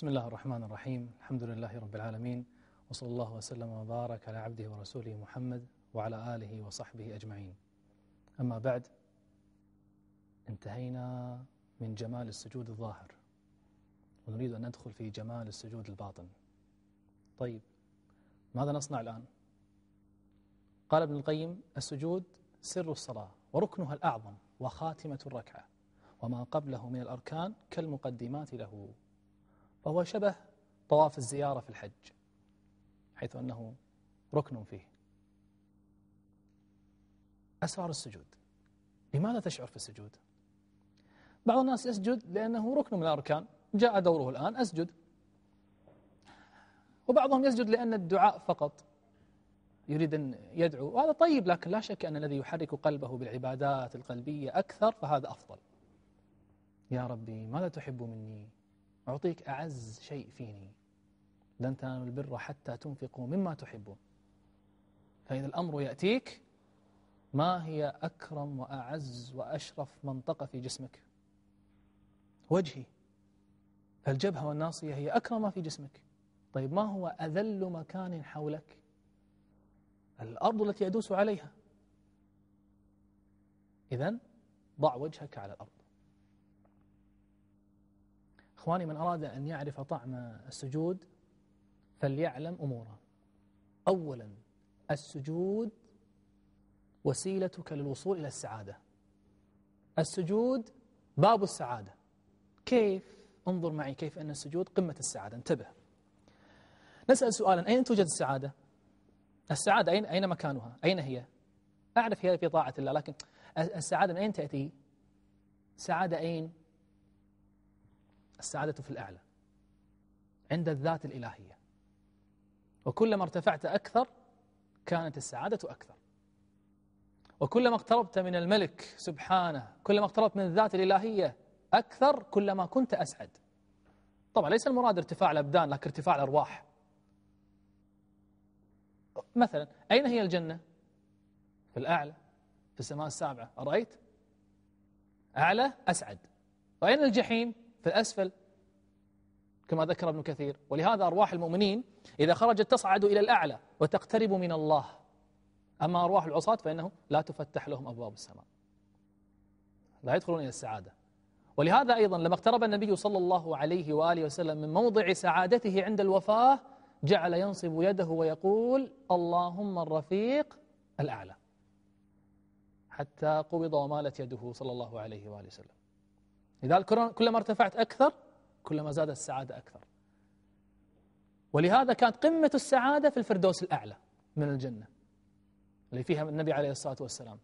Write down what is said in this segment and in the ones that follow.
بسم الله الرحمن الرحيم الحمد لله رب العالمين وصلى الله وسلم وبارك على عبده ورسوله محمد وعلى آله وصحبه أجمعين أما بعد انتهينا من جمال السجود الظاهر ونريد أن ندخل في جمال السجود الباطن طيب ماذا نصنع الآن؟ قال ابن القيم السجود سر الصلاة وركنها الأعظم وخاتمة الركعة وما قبله من الأركان كالمقدمات له فهو شبه طواف الزيارة في الحج حيث أنه ركن فيه أسرار السجود لماذا تشعر في السجود؟ بعض الناس يسجد لأنه ركن من الأركان جاء دوره الآن أسجد وبعضهم يسجد لأن الدعاء فقط يريد أن يدعو وهذا طيب لكن لا شك أن الذي يحرك قلبه بالعبادات القلبية أكثر فهذا أفضل يا ربي ماذا تحب مني أعطيك أعز شيء فيني لن تنالوا البر حتى تنفقوا مما تحبون فإذا الأمر يأتيك ما هي أكرم وأعز وأشرف منطقة في جسمك وجهي فالجبهة والناصية هي أكرم ما في جسمك طيب ما هو أذل مكان حولك الأرض التي أدوس عليها إذا ضع وجهك على الأرض إخواني من أراد أن يعرف طعم السجود فليعلم أمورا أولا السجود وسيلتك للوصول إلى السعادة السجود باب السعادة كيف انظر معي كيف أن السجود قمة السعادة انتبه نسأل سؤالا أين توجد السعادة السعادة أين, أين مكانها أين هي أعرف هي في طاعة الله لكن السعادة من أين تأتي سعادة أين السعادة في الأعلى عند الذات الإلهية وكلما ارتفعت أكثر كانت السعادة أكثر وكلما اقتربت من الملك سبحانه كلما اقتربت من الذات الإلهية أكثر كلما كنت أسعد طبعا ليس المراد ارتفاع الأبدان لكن ارتفاع الأرواح مثلا أين هي الجنة في الأعلى في السماء السابعة أرأيت أعلى أسعد وأين الجحيم في الأسفل كما ذكر ابن كثير ولهذا أرواح المؤمنين إذا خرجت تصعد إلى الأعلى وتقترب من الله أما أرواح العصاة فإنه لا تفتح لهم أبواب السماء لا يدخلون إلى السعادة ولهذا أيضا لما اقترب النبي صلى الله عليه وآله وسلم من موضع سعادته عند الوفاة جعل ينصب يده ويقول اللهم الرفيق الأعلى حتى قبض ومالت يده صلى الله عليه وآله وسلم لذلك كلما ارتفعت أكثر كلما زادت السعادة أكثر ولهذا كانت قمة السعادة في الفردوس الأعلى من الجنة اللي فيها النبي عليه الصلاة والسلام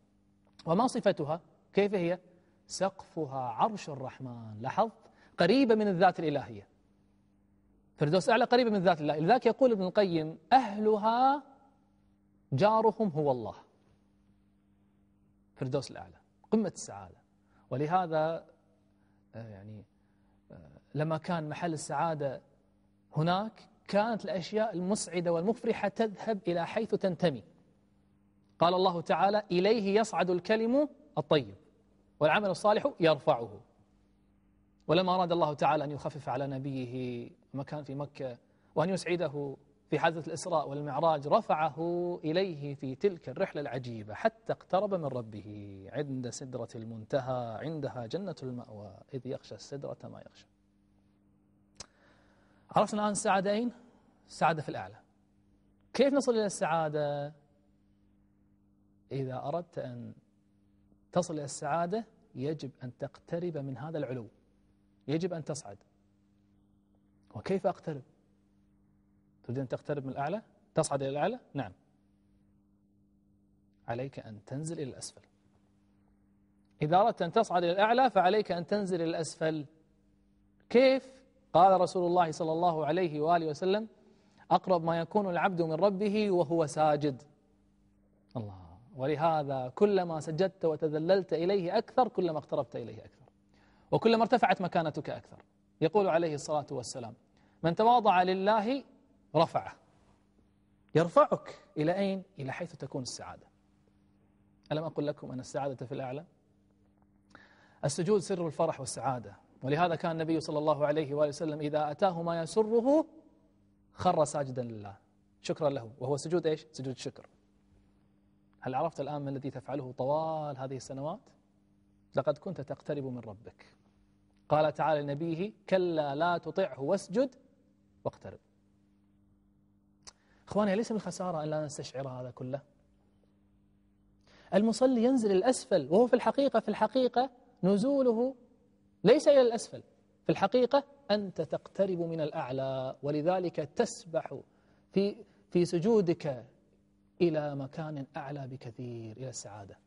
وما صفتها كيف هي سقفها عرش الرحمن لاحظت قريبة من الذات الإلهية فردوس أعلى قريبة من الذات الإلهية لذلك يقول ابن القيم أهلها جارهم هو الله فردوس الأعلى قمة السعادة ولهذا آه، يعني لما كان محل السعادة هناك كانت الأشياء المسعدة والمفرحة تذهب إلى حيث تنتمي قال الله تعالى إليه يصعد الكلم الطيب والعمل الصالح يرفعه ولما أراد الله تعالى أن يخفف على نبيه مكان في مكة وأن يسعده في حادثة الإسراء والمعراج رفعه إليه في تلك الرحلة العجيبة حتى اقترب من ربه عند سدرة المنتهى عندها جنة المأوى إذ يخشى السدرة ما يخشى عرفنا الآن السعادة أين؟ السعادة في الأعلى كيف نصل إلى السعادة؟ إذا أردت أن تصل إلى السعادة يجب أن تقترب من هذا العلو يجب أن تصعد وكيف أقترب؟ تريد أن تقترب من الأعلى؟ تصعد إلى الأعلى؟ نعم عليك أن تنزل إلى الأسفل إذا أردت أن تصعد إلى الأعلى فعليك أن تنزل إلى الأسفل كيف؟ قال رسول الله صلى الله عليه وآله وسلم أقرب ما يكون العبد من ربه وهو ساجد الله ولهذا كلما سجدت وتذللت إليه أكثر كلما اقتربت إليه أكثر وكلما ارتفعت مكانتك أكثر يقول عليه الصلاة والسلام من تواضع لله رفعه يرفعك إلى أين؟ إلى حيث تكون السعادة ألم أقل لكم أن السعادة في الأعلى؟ السجود سر الفرح والسعادة ولهذا كان النبي صلى الله عليه وآله وسلم إذا أتاه ما يسره خر ساجدا لله شكرا له وهو سجود إيش؟ سجود الشكر هل عرفت الآن ما الذي تفعله طوال هذه السنوات؟ لقد كنت تقترب من ربك قال تعالى لنبيه كلا لا تطعه واسجد واقترب أخواني أليس من خسارة أن لا نستشعر هذا كله؟ المصلي ينزل الأسفل وهو في الحقيقة في الحقيقة نزوله ليس إلى الأسفل في الحقيقة أنت تقترب من الأعلى ولذلك تسبح في, في سجودك إلى مكان أعلى بكثير إلى السعادة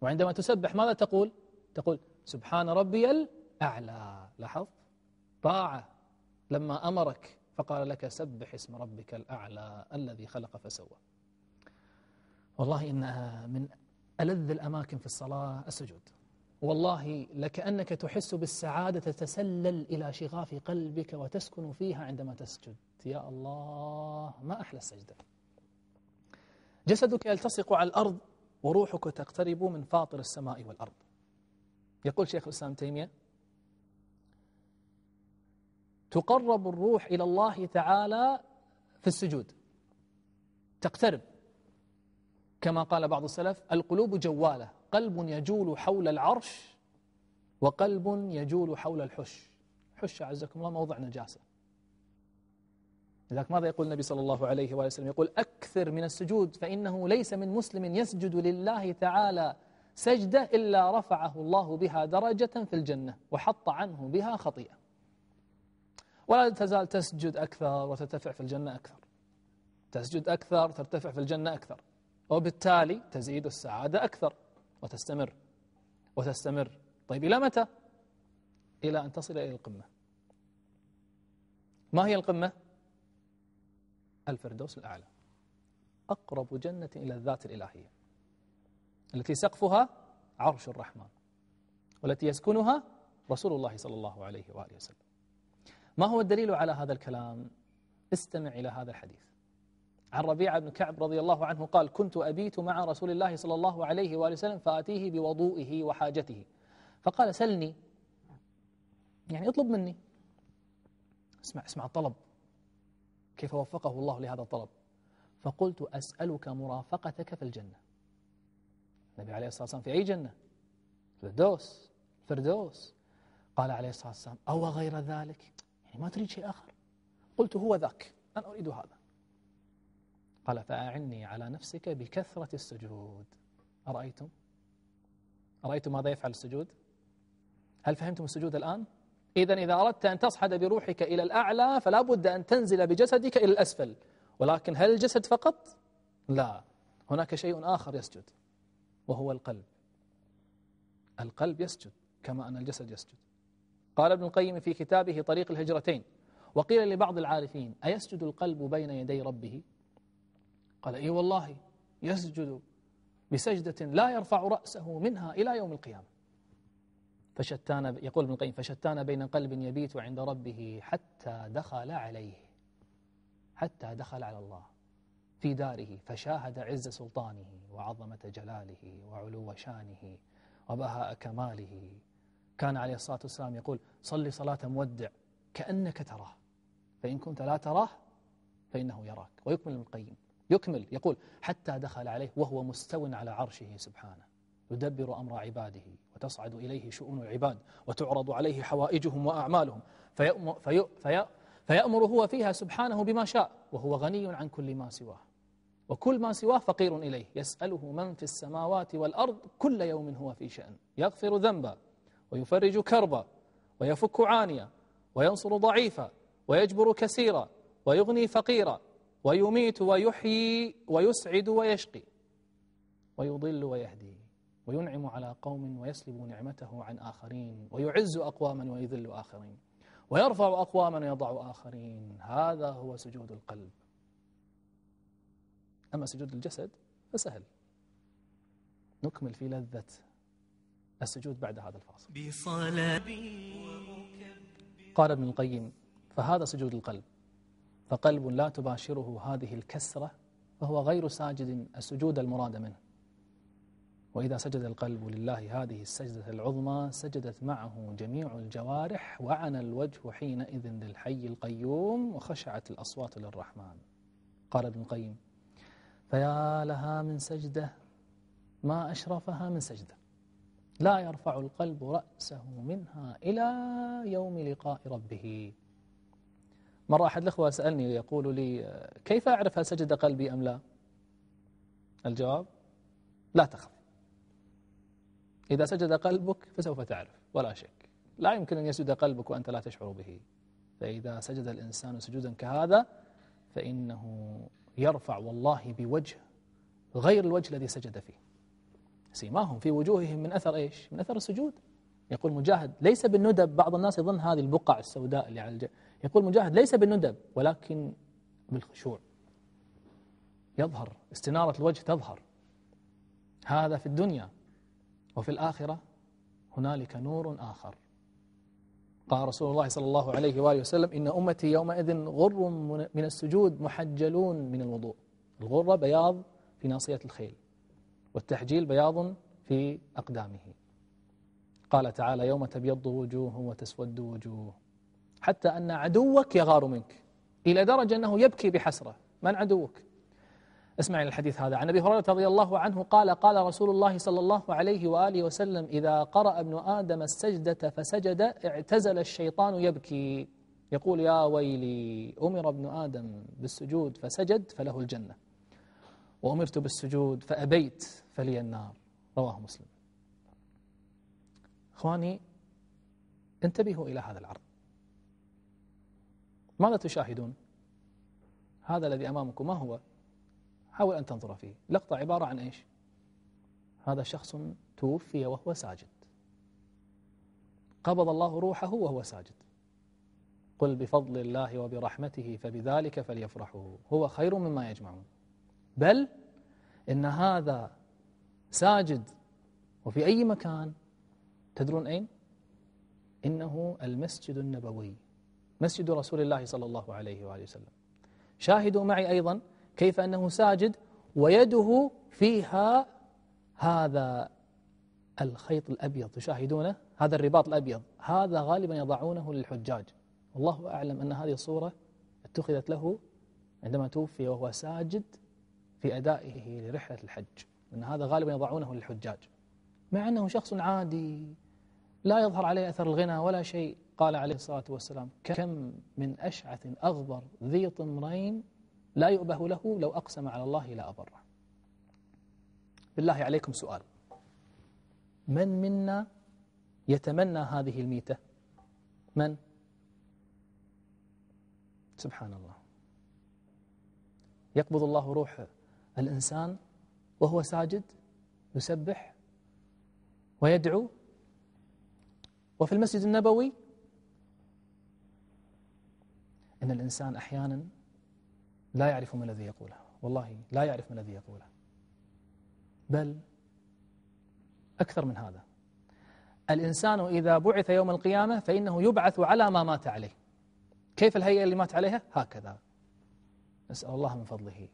وعندما تسبح ماذا تقول؟ تقول سبحان ربي الأعلى لاحظ طاعة لما أمرك فقال لك سبح اسم ربك الأعلى الذي خلق فسوى والله إنها من ألذ الأماكن في الصلاة السجود والله لكأنك تحس بالسعادة تتسلل إلى شغاف قلبك وتسكن فيها عندما تسجد يا الله ما أحلى السجدة جسدك يلتصق على الأرض وروحك تقترب من فاطر السماء والأرض يقول شيخ الإسلام تيمية تقرب الروح إلى الله تعالى في السجود تقترب كما قال بعض السلف القلوب جوالة قلب يجول حول العرش وقلب يجول حول الحش حش أعزكم الله موضع نجاسة لذلك ماذا يقول النبي صلى الله عليه وآله وسلم يقول أكثر من السجود فإنه ليس من مسلم يسجد لله تعالى سجدة إلا رفعه الله بها درجة في الجنة وحط عنه بها خطيئة ولا تزال تسجد أكثر وترتفع في الجنة أكثر تسجد أكثر ترتفع في الجنة أكثر وبالتالي تزيد السعادة أكثر وتستمر وتستمر طيب إلى متى؟ إلى أن تصل إلى القمة ما هي القمة؟ الفردوس الأعلى أقرب جنة إلى الذات الإلهية التي سقفها عرش الرحمن والتي يسكنها رسول الله صلى الله عليه وآله وسلم ما هو الدليل على هذا الكلام؟ استمع إلى هذا الحديث عن ربيعة بن كعب رضي الله عنه قال كنت أبيت مع رسول الله صلى الله عليه وآله وسلم فأتيه بوضوئه وحاجته فقال سلني يعني اطلب مني اسمع اسمع الطلب كيف وفقه الله لهذا الطلب فقلت أسألك مرافقتك في الجنة النبي عليه الصلاة والسلام في أي جنة فردوس فردوس قال عليه الصلاة والسلام أو غير ذلك يعني ما تريد شيء آخر قلت هو ذاك أنا أريد هذا قال فأعني على نفسك بكثرة السجود أرأيتم؟ أرأيتم ماذا يفعل السجود؟ هل فهمتم السجود الآن؟ إذا إذا أردت أن تصعد بروحك إلى الأعلى فلا بد أن تنزل بجسدك إلى الأسفل ولكن هل الجسد فقط؟ لا هناك شيء آخر يسجد وهو القلب القلب يسجد كما أن الجسد يسجد قال ابن القيم في كتابه طريق الهجرتين وقيل لبعض العارفين أيسجد القلب بين يدي ربه؟ قال إي والله يسجد بسجدة لا يرفع رأسه منها إلى يوم القيامة فشتان يقول ابن القيم فشتان بين قلب يبيت عند ربه حتى دخل عليه حتى دخل على الله في داره فشاهد عز سلطانه وعظمة جلاله وعلو شانه وبهاء كماله كان عليه الصلاة والسلام يقول صل صلاة مودع كأنك تراه فإن كنت لا تراه فإنه يراك ويكمل ابن القيم يكمل يقول حتى دخل عليه وهو مستو على عرشه سبحانه يدبر أمر عباده وتصعد إليه شؤون العباد وتعرض عليه حوائجهم وأعمالهم فيأمر, فيأمر هو فيها سبحانه بما شاء وهو غني عن كل ما سواه وكل ما سواه فقير إليه يسأله من في السماوات والأرض كل يوم هو في شأن يغفر ذنبا ويفرج كربا ويفك عانيا وينصر ضعيفا ويجبر كسيرا ويغني فقيرا ويميت ويحيي ويسعد ويشقي ويضل ويهدي وينعم على قوم ويسلب نعمته عن آخرين ويعز أقواما ويذل آخرين ويرفع أقواما ويضع آخرين هذا هو سجود القلب أما سجود الجسد فسهل نكمل في لذة السجود بعد هذا الفاصل قال ابن القيم فهذا سجود القلب فقلب لا تباشره هذه الكسرة فهو غير ساجد السجود المراد منه وإذا سجد القلب لله هذه السجدة العظمى سجدت معه جميع الجوارح وعن الوجه حينئذ للحي القيوم وخشعت الأصوات للرحمن قال ابن القيم فيا لها من سجدة ما أشرفها من سجدة لا يرفع القلب رأسه منها إلى يوم لقاء ربه مرة أحد الأخوة سألني يقول لي كيف أعرف هل سجد قلبي أم لا الجواب لا تخف إذا سجد قلبك فسوف تعرف ولا شك لا يمكن أن يسجد قلبك وأنت لا تشعر به فإذا سجد الإنسان سجودا كهذا فإنه يرفع والله بوجه غير الوجه الذي سجد فيه سيماهم في وجوههم من أثر إيش؟ من أثر السجود يقول مجاهد ليس بالندب بعض الناس يظن هذه البقع السوداء اللي على يقول مجاهد ليس بالندب ولكن بالخشوع يظهر استنارة الوجه تظهر هذا في الدنيا وفي الآخرة هنالك نور آخر قال رسول الله صلى الله عليه وآله وسلم إن أمتي يومئذ غر من السجود محجلون من الوضوء الغرة بياض في ناصية الخيل والتحجيل بياض في أقدامه قال تعالى يوم تبيض وجوه وتسود وجوه حتى أن عدوك يغار منك إلى درجة أنه يبكي بحسرة من عدوك اسمع الحديث هذا عن أبي هريرة رضي الله عنه قال قال رسول الله صلى الله عليه وآله وسلم إذا قرأ ابن آدم السجدة فسجد اعتزل الشيطان يبكي يقول يا ويلي أمر ابن آدم بالسجود فسجد فله الجنة وأمرت بالسجود فأبيت فلي النار رواه مسلم أخواني انتبهوا إلى هذا العرض ماذا تشاهدون هذا الذي أمامكم ما هو حاول أن تنظر فيه لقطة عبارة عن إيش هذا شخص توفي وهو ساجد قبض الله روحه وهو ساجد قل بفضل الله وبرحمته فبذلك فليفرحوا هو خير مما يجمعون بل إن هذا ساجد وفي أي مكان تدرون أين؟ إنه المسجد النبوي مسجد رسول الله صلى الله عليه وآله وسلم شاهدوا معي أيضا كيف أنه ساجد ويده فيها هذا الخيط الأبيض تشاهدونه هذا الرباط الأبيض هذا غالبا يضعونه للحجاج والله أعلم أن هذه الصورة اتخذت له عندما توفي وهو ساجد في أدائه لرحلة الحج أن هذا غالبا يضعونه للحجاج مع أنه شخص عادي لا يظهر عليه أثر الغنى ولا شيء قال عليه الصلاة والسلام كم من أشعث أغبر ذي طمرين لا يؤبه له لو أقسم على الله لا أبره بالله عليكم سؤال من منا يتمنى هذه الميتة من سبحان الله يقبض الله روح الإنسان وهو ساجد يسبح ويدعو وفي المسجد النبوي أن الإنسان أحيانا لا يعرف ما الذي يقوله والله لا يعرف ما الذي يقوله بل أكثر من هذا الإنسان إذا بعث يوم القيامة فإنه يبعث على ما مات عليه كيف الهيئة اللي مات عليها؟ هكذا نسأل الله من فضله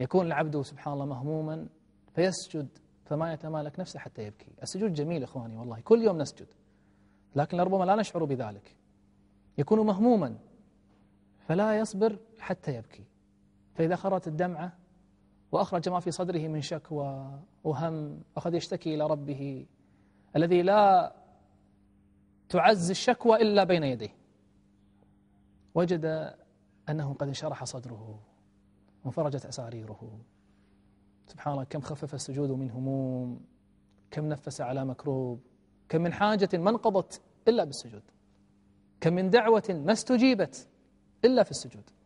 يكون العبد سبحان الله مهموما فيسجد فما يتمالك نفسه حتى يبكي السجود جميل إخواني والله كل يوم نسجد لكن لربما لا نشعر بذلك يكون مهموما فلا يصبر حتى يبكي فإذا خرت الدمعة وأخرج ما في صدره من شكوى وهم وقد يشتكي إلى ربه الذي لا تعز الشكوى إلا بين يديه وجد أنه قد انشرح صدره وانفرجت أساريره سبحان الله كم خفف السجود من هموم كم نفس على مكروب كم من حاجة ما انقضت إلا بالسجود كم من دعوة ما استجيبت إلا في السجود